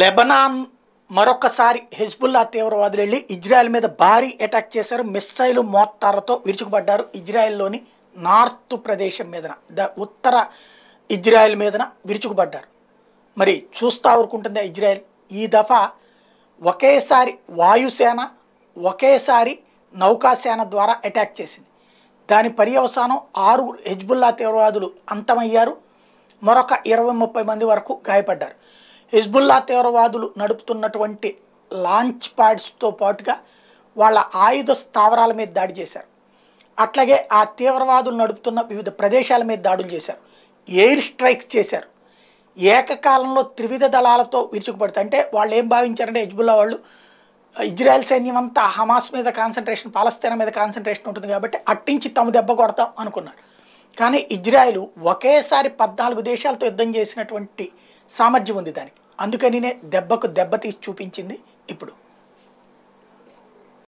Lebanon మరొకసారి Hezbollah తీవ్రవాదులు వెళ్ళి ఇజ్రాయెల్ మీద భారీ అటాక్ చేశారు మిస్సైలు మోటార్లతో విరుచుకుపడ్డారు ఇజ్రాయెల్లోని నార్త్ ప్రదేశం మీదన ద ఉత్తర ఇజ్రాయెల్ మీదన విరుచుకుపడ్డారు మరి చూస్తా ఊరుకుంటుంది ఇజ్రాయెల్ ఈ దఫా ఒకేసారి వాయుసేన ఒకేసారి నౌకాసేన ద్వారా అటాక్ చేసింది దాని పర్యవసానం ఆరు హెజ్బుల్లా తీవ్రవాదులు అంతమయ్యారు మరొక ఇరవై ముప్పై మంది వరకు గాయపడ్డారు హిజ్బుల్లా తీవ్రవాదులు నడుపుతున్నటువంటి లాంచ్ ప్యాడ్స్తో పాటుగా వాళ్ళ ఆయుధ స్థావరాల మీద దాడి చేశారు అట్లాగే ఆ తీవ్రవాదులు నడుపుతున్న వివిధ ప్రదేశాల మీద దాడులు చేశారు ఎయిర్ స్ట్రైక్స్ చేశారు ఏకకాలంలో త్రివిధ దళాలతో విరుచుకుపడతారు అంటే వాళ్ళు ఏం భావించారంటే హిజ్బుల్లా వాళ్ళు ఇజ్రాయెల్ సైన్యం అంతా హమాస్ మీద కాన్సన్ట్రేషన్ పాలస్తీనా మీద కాన్సన్ట్రేషన్ ఉంటుంది కాబట్టి అట్టించి తమ దెబ్బ కొడతాం అనుకున్నారు కానీ ఇజ్రాయెల్ ఒకేసారి పద్నాలుగు దేశాలతో యుద్ధం చేసినటువంటి సామర్థ్యం ఉంది దానికి అందుకనినే దెబ్బకు దెబ్బ తీసి చూపించింది ఇప్పుడు